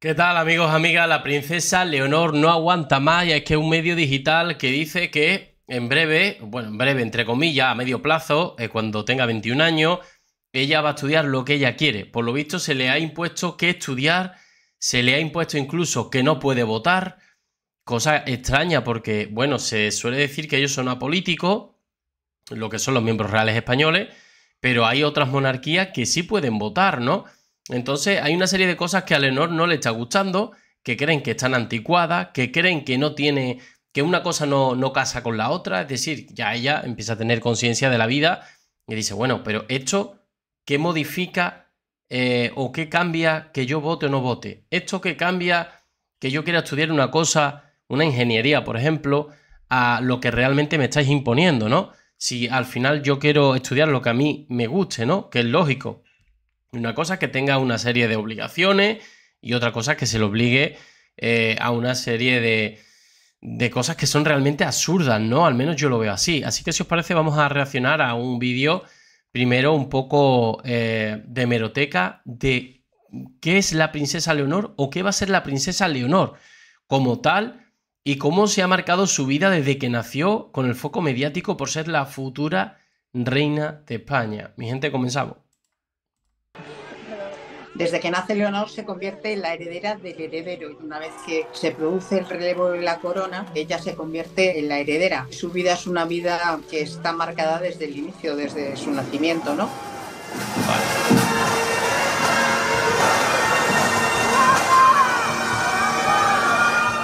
¿Qué tal amigos, amigas? La princesa Leonor no aguanta más y es que un medio digital que dice que en breve, bueno, en breve entre comillas, a medio plazo, eh, cuando tenga 21 años, ella va a estudiar lo que ella quiere. Por lo visto se le ha impuesto que estudiar, se le ha impuesto incluso que no puede votar, cosa extraña porque, bueno, se suele decir que ellos son apolíticos, lo que son los miembros reales españoles, pero hay otras monarquías que sí pueden votar, ¿no? Entonces hay una serie de cosas que a Lenor no le está gustando, que creen que están anticuadas, que creen que no tiene, que una cosa no, no casa con la otra, es decir, ya ella empieza a tener conciencia de la vida y dice, bueno, pero esto, ¿qué modifica eh, o qué cambia que yo vote o no vote? Esto que cambia que yo quiera estudiar una cosa, una ingeniería, por ejemplo, a lo que realmente me estáis imponiendo, ¿no? Si al final yo quiero estudiar lo que a mí me guste, ¿no? Que es lógico, una cosa es que tenga una serie de obligaciones y otra cosa es que se le obligue eh, a una serie de, cosas que son realmente absurdas, ¿no? Al menos yo lo veo así. Así que si os parece vamos a reaccionar a un vídeo primero un poco eh, de meroteca de qué es la princesa Leonor o qué va a ser la princesa Leonor como tal y cómo se ha marcado su vida desde que nació con el foco mediático por ser la futura reina de España. Mi gente, comenzamos. Desde que nace Leonor se convierte en la heredera del heredero y una vez que se produce el relevo de la corona, ella se convierte en la heredera. Su vida es una vida que está marcada desde el inicio, desde su nacimiento, ¿no?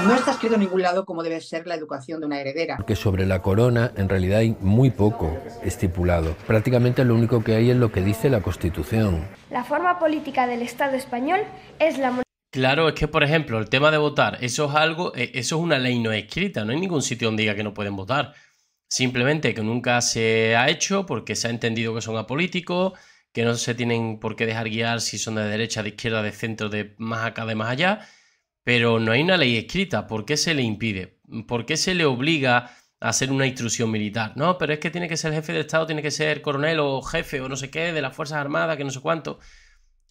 No está escrito en ningún lado cómo debe ser la educación de una heredera. Porque sobre la corona en realidad hay muy poco estipulado. Prácticamente lo único que hay es lo que dice la Constitución. La forma política del Estado español es la Claro, es que por ejemplo, el tema de votar, eso es algo, eh, eso es una ley no escrita, no hay ningún sitio donde diga que no pueden votar. Simplemente que nunca se ha hecho porque se ha entendido que son apolíticos, que no se tienen por qué dejar guiar si son de derecha, de izquierda, de centro, de más acá, de más allá, pero no hay una ley escrita. ¿Por qué se le impide? ¿Por qué se le obliga a hacer una instrucción militar? No, pero es que tiene que ser jefe de Estado, tiene que ser coronel o jefe o no sé qué de las Fuerzas Armadas, que no sé cuánto.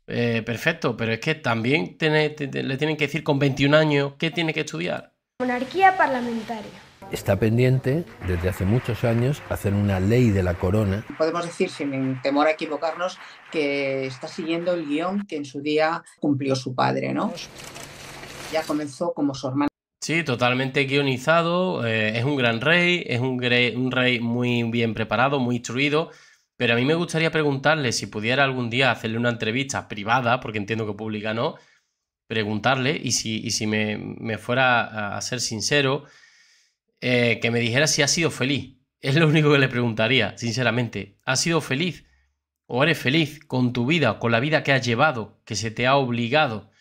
Eh, perfecto, pero es que también le tienen que decir con 21 años qué tiene que estudiar. Monarquía parlamentaria. Está pendiente desde hace muchos años hacer una ley de la corona. Podemos decir, sin temor a equivocarnos, que está siguiendo el guión que en su día cumplió su padre, ¿no? ya comenzó como su hermano. Sí, totalmente guionizado, eh, es un gran rey, es un, rey muy bien preparado, muy instruido, pero a mí me gustaría preguntarle si pudiera algún día hacerle una entrevista privada, porque entiendo que pública no, preguntarle y si, si me, fuera a, ser sincero, eh, que me dijera si ha sido feliz. Es lo único que le preguntaría, sinceramente. ...¿ha sido feliz? ¿O eres feliz con tu vida, con la vida que has llevado, que se te ha obligado?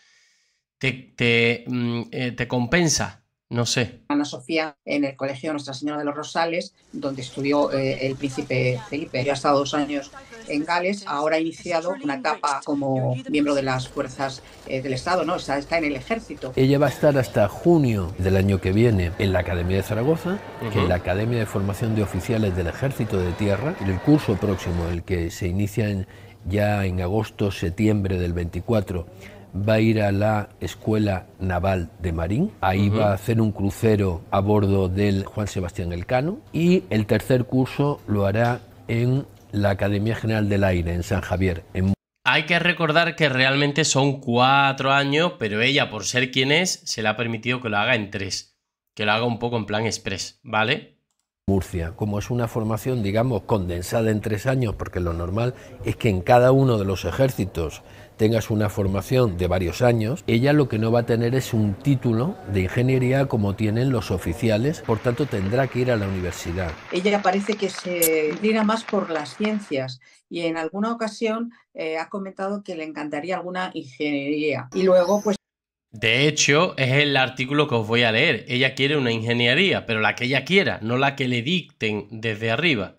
te, mm, eh, te, compensa. No sé. Ana Sofía en el colegio Nuestra Señora de los Rosales, donde estudió eh, el príncipe Felipe. ...ya ha estado dos años en Gales, ahora ha iniciado una etapa como miembro de las fuerzas eh, del Estado, ¿no? O sea, está en el ejército. Ella va a estar hasta junio del año que viene en la Academia de Zaragoza, que es la Academia de Formación de Oficiales del Ejército de Tierra. El curso próximo, el que se inicia ya en agosto, septiembre del 24 va a ir a la Escuela Naval de Marín. Ahí va a hacer un crucero a bordo del Juan Sebastián Elcano. Y el tercer curso lo hará en la Academia General del Aire, en San Javier, hay que recordar que realmente son cuatro años, pero ella, por ser quien es, se le ha permitido que lo haga en tres. Que lo haga un poco en plan express, ¿vale? Murcia. Como es una formación, digamos, condensada en tres años, porque lo normal es que en cada uno de los ejércitos tengas una formación de varios años, ella lo que no va a tener es un título de ingeniería como tienen los oficiales, por tanto tendrá que ir a la universidad. Ella parece que se inclina más por las ciencias y en alguna ocasión eh, ha comentado que le encantaría alguna ingeniería. Y luego, pues de hecho, es el artículo que os voy a leer. Ella quiere una ingeniería, pero la que ella quiera, no la que le dicten desde arriba.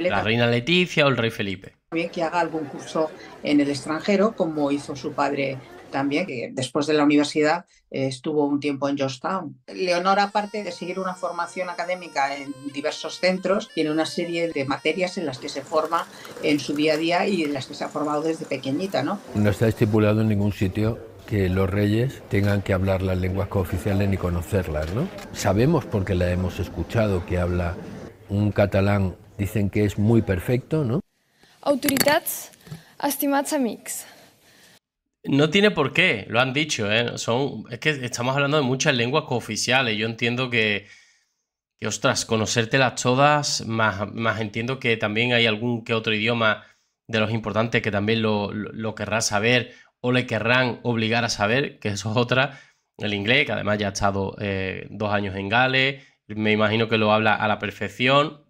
La reina Leticia o el rey Felipe. También que haga algún curso en el extranjero, como hizo su padre también, que después de la universidad eh, estuvo un tiempo en Georgetown. Leonora, aparte de seguir una formación académica en diversos centros, tiene una serie de materias en las que se forma en su día a día y en las que se ha formado desde pequeñita. ¿no? no está estipulado en ningún sitio que los reyes tengan que hablar las lenguas cooficiales ni conocerlas, ¿no? Sabemos porque la hemos escuchado que habla un catalán, dicen que es muy perfecto, ¿no? Autoridades, estimats amics. No tiene por qué, lo han dicho, ¿eh? Son, es que estamos hablando de muchas lenguas cooficiales. Yo entiendo que, que ostras, conocértelas todas, más, más entiendo que también hay algún que otro idioma de los importantes que también lo, lo, lo querrás saber o le querrán obligar a saber, que eso es otra, el inglés, que además ya ha estado eh, dos años en Gales, me imagino que lo habla a la perfección.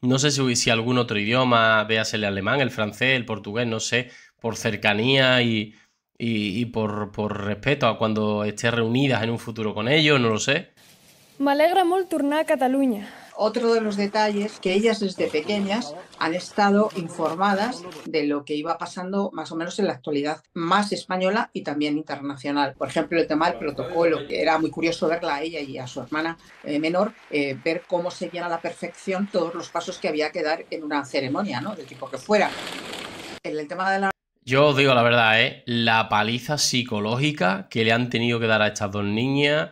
No sé si, algún otro idioma, veas el alemán, el francés, el portugués, no sé, por cercanía y, por, respeto a cuando esté reunidas en un futuro con ellos, no lo sé. Me alegra mucho a Cataluña. Otro de los detalles que ellas desde pequeñas han estado informadas de lo que iba pasando más o menos en la actualidad más española y también internacional. Por ejemplo, el tema del protocolo, que era muy curioso verla a ella y a su hermana eh, menor, eh, ver cómo seguían a la perfección todos los pasos que había que dar en una ceremonia, ¿no? Del tipo que fuera. el tema de la yo os digo la verdad, ¿eh? La paliza psicológica que le han tenido que dar a estas dos niñas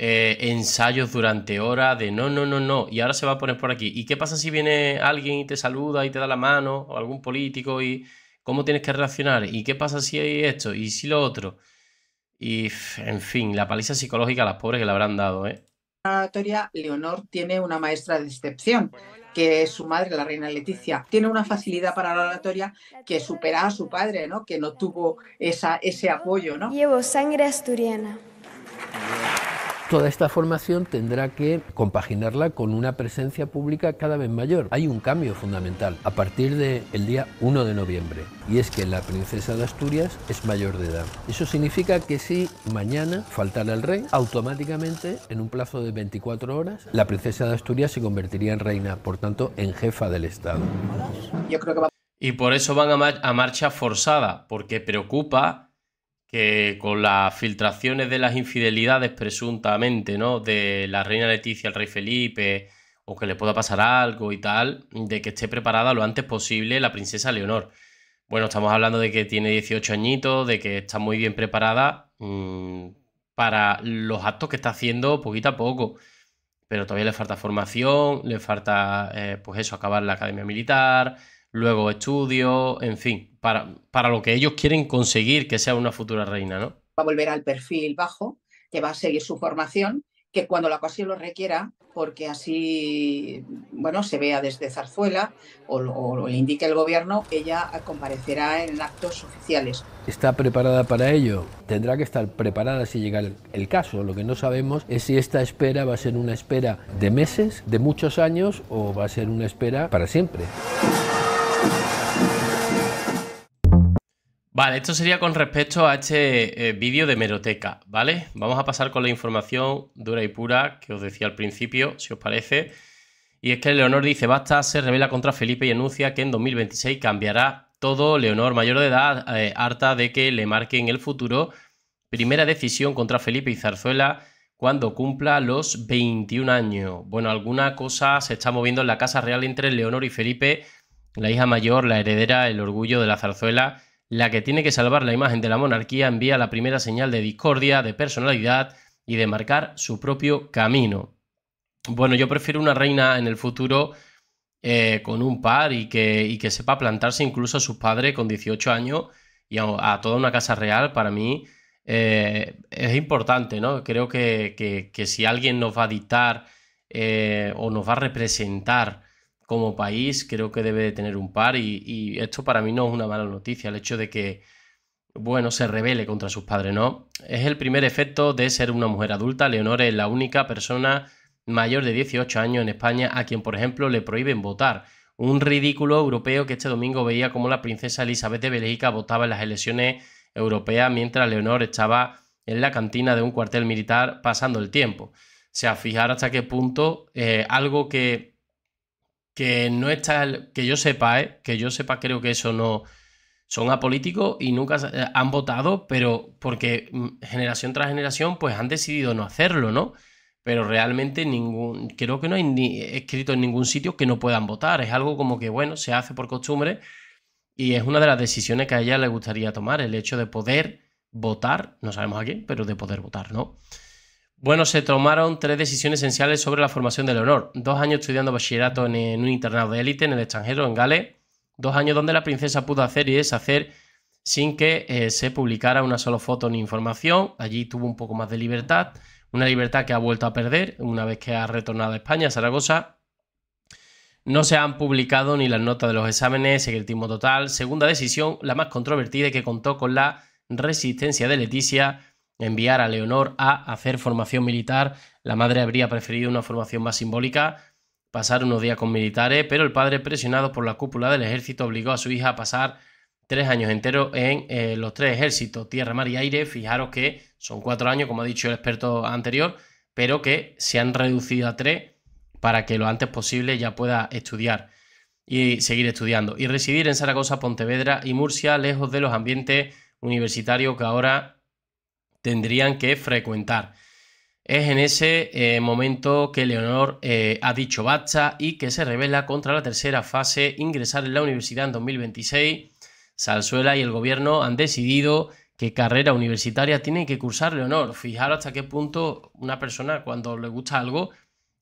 eh, ensayos durante horas de no, no, no, no, y ahora se va a poner por aquí. ¿Y qué pasa si viene alguien y te saluda y te da la mano, o algún político, y cómo tienes que reaccionar? ¿Y qué pasa si hay esto? ¿Y si lo otro? Y, en fin, la paliza psicológica a las pobres que le habrán dado, ¿eh? oratoria, Leonor tiene una maestra de excepción, que es su madre, la reina Leticia. Tiene una facilidad para la oratoria que supera a su padre, ¿no? que no tuvo esa, ese apoyo. ¿no? Llevo sangre asturiana. Toda esta formación tendrá que compaginarla con una presencia pública cada vez mayor. Hay un cambio fundamental a partir del día 1 de noviembre y es que la princesa de Asturias es mayor de edad. Eso significa que si mañana faltara el rey, automáticamente en un plazo de 24 horas la princesa de Asturias se convertiría en reina, por tanto en jefa del Estado. Y por eso van a, a marcha forzada, porque preocupa que con las filtraciones de las infidelidades presuntamente, ¿no? De la reina Leticia, al rey Felipe, o que le pueda pasar algo y tal, de que esté preparada lo antes posible la princesa Leonor. Bueno, estamos hablando de que tiene 18 añitos, de que está muy bien preparada mm, para los actos que está haciendo poquito a poco. Pero todavía le falta formación, le falta, eh, pues eso, acabar la academia militar, luego estudio, en fin, para, para lo que ellos quieren conseguir que sea una futura reina, ¿no? Va a volver al perfil bajo, que va a seguir su formación, que cuando la ocasión lo requiera, porque así, bueno, se vea desde Zarzuela o, le indique el gobierno, ella comparecerá en actos oficiales. ¿Está preparada para ello? Tendrá que estar preparada si llega el, caso. Lo que no sabemos es si esta espera va a ser una espera de meses, de muchos años o va a ser una espera para siempre. Vale, esto sería con respecto a este eh, vídeo de meroteca, ¿vale? Vamos a pasar con la información dura y pura que os decía al principio, si os parece. Y es que Leonor dice, basta, se revela contra Felipe y anuncia que en 2026 cambiará todo. Leonor, mayor de edad, eh, harta de que le marquen el futuro. Primera decisión contra Felipe y Zarzuela cuando cumpla los 21 años. Bueno, alguna cosa se está moviendo en la Casa Real entre Leonor y Felipe, la hija mayor, la heredera, el orgullo de la Zarzuela la que tiene que salvar la imagen de la monarquía envía la primera señal de discordia, de personalidad y de marcar su propio camino. Bueno, yo prefiero una reina en el futuro eh, con un par y que, y que, sepa plantarse incluso a sus padres con 18 años y a, toda una casa real, para mí eh, es importante, ¿no? Creo que, que, si alguien nos va a dictar eh, o nos va a representar como país creo que debe de tener un par y, esto para mí no es una mala noticia, el hecho de que, bueno, se revele contra sus padres, ¿no? Es el primer efecto de ser una mujer adulta. Leonor es la única persona mayor de 18 años en España a quien, por ejemplo, le prohíben votar. Un ridículo europeo que este domingo veía como la princesa Elizabeth de Bélgica votaba en las elecciones europeas mientras Leonor estaba en la cantina de un cuartel militar pasando el tiempo. O sea, fijar hasta qué punto eh, algo que que no está, que yo sepa, ¿eh? que yo sepa, creo que eso no, son apolíticos y nunca eh, han votado, pero porque mm, generación tras generación pues han decidido no hacerlo, ¿no? Pero realmente ningún, creo que no hay escrito en ningún sitio que no puedan votar, es algo como que, bueno, se hace por costumbre y es una de las decisiones que a ella le gustaría tomar, el hecho de poder votar, no sabemos a quién, pero de poder votar, ¿no? Bueno, se tomaron tres decisiones esenciales sobre la formación de Leonor. Dos años estudiando bachillerato en, un internado de élite en el extranjero, en Gales. Dos años donde la princesa pudo hacer y deshacer sin que eh, se publicara una sola foto ni información. Allí tuvo un poco más de libertad, una libertad que ha vuelto a perder una vez que ha retornado a España, a Zaragoza. No se han publicado ni las notas de los exámenes, secretismo total. Segunda decisión, la más controvertida y que contó con la resistencia de Leticia, enviar a Leonor a hacer formación militar. La madre habría preferido una formación más simbólica, pasar unos días con militares, pero el padre, presionado por la cúpula del ejército, obligó a su hija a pasar tres años enteros en eh, los tres ejércitos, tierra, mar y aire. Fijaros que son cuatro años, como ha dicho el experto anterior, pero que se han reducido a tres para que lo antes posible ya pueda estudiar y seguir estudiando. Y residir en Zaragoza, Pontevedra y Murcia, lejos de los ambientes universitarios que ahora tendrían que frecuentar. Es en ese eh, momento que Leonor eh, ha dicho basta y que se revela contra la tercera fase, ingresar en la universidad en 2026. Salzuela y el gobierno han decidido qué carrera universitaria tiene que cursar Leonor. Fijaros hasta qué punto una persona cuando le gusta algo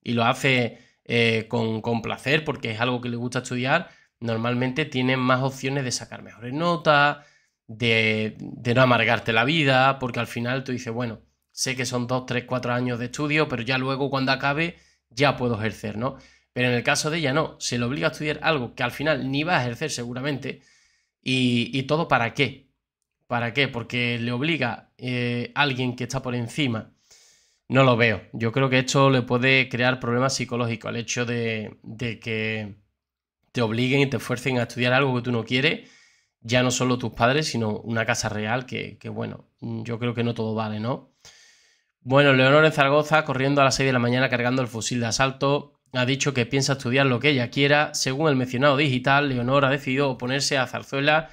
y lo hace eh, con, placer porque es algo que le gusta estudiar, normalmente tiene más opciones de sacar mejores notas, de, no amargarte la vida, porque al final tú dices, bueno, sé que son dos, tres, cuatro años de estudio, pero ya luego cuando acabe ya puedo ejercer, ¿no? Pero en el caso de ella no, se le obliga a estudiar algo que al final ni va a ejercer seguramente. ¿Y, todo para qué? ¿Para qué? Porque le obliga a eh, alguien que está por encima. No lo veo. Yo creo que esto le puede crear problemas psicológicos, el hecho de, de que te obliguen y te fuercen a estudiar algo que tú no quieres ya no solo tus padres, sino una casa real que, bueno, mm, yo creo que no todo vale, ¿no? Bueno, Leonor en Zaragoza, corriendo a las 6 de la mañana cargando el fusil de asalto, ha dicho que piensa estudiar lo que ella quiera. Según el mencionado digital, Leonor ha decidido oponerse a Zarzuela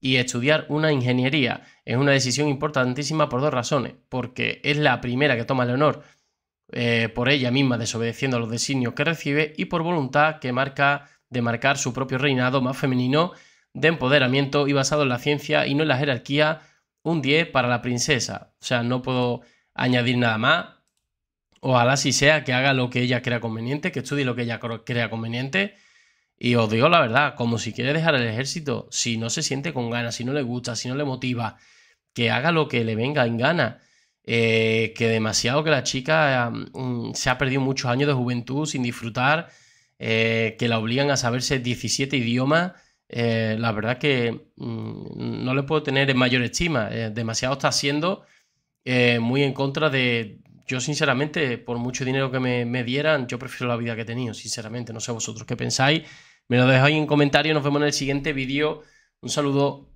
y estudiar una ingeniería. Es una decisión importantísima por dos razones, porque es la primera que toma Leonor eh, por ella misma desobedeciendo a los designios que recibe y por voluntad que marca de marcar su propio reinado más femenino de empoderamiento y basado en la ciencia y no en la jerarquía, un 10 para la princesa. O sea, no puedo añadir nada más. Ojalá si sea que haga lo que ella crea conveniente, que estudie lo que ella crea conveniente. Y os digo la verdad, como si quiere dejar el ejército, si no se siente con ganas, si no le gusta, si no le motiva, que haga lo que le venga en gana. Eh, que demasiado que la chica mm, se ha perdido muchos años de juventud sin disfrutar, eh, que la obligan a saberse 17 idiomas eh, la verdad que mm, no le puedo tener en mayor estima. Eh, demasiado está siendo eh, muy en contra de... Yo sinceramente, por mucho dinero que me, me, dieran, yo prefiero la vida que he tenido, sinceramente. No sé vosotros qué pensáis. Me lo dejáis en comentario. Nos vemos en el siguiente vídeo. Un saludo.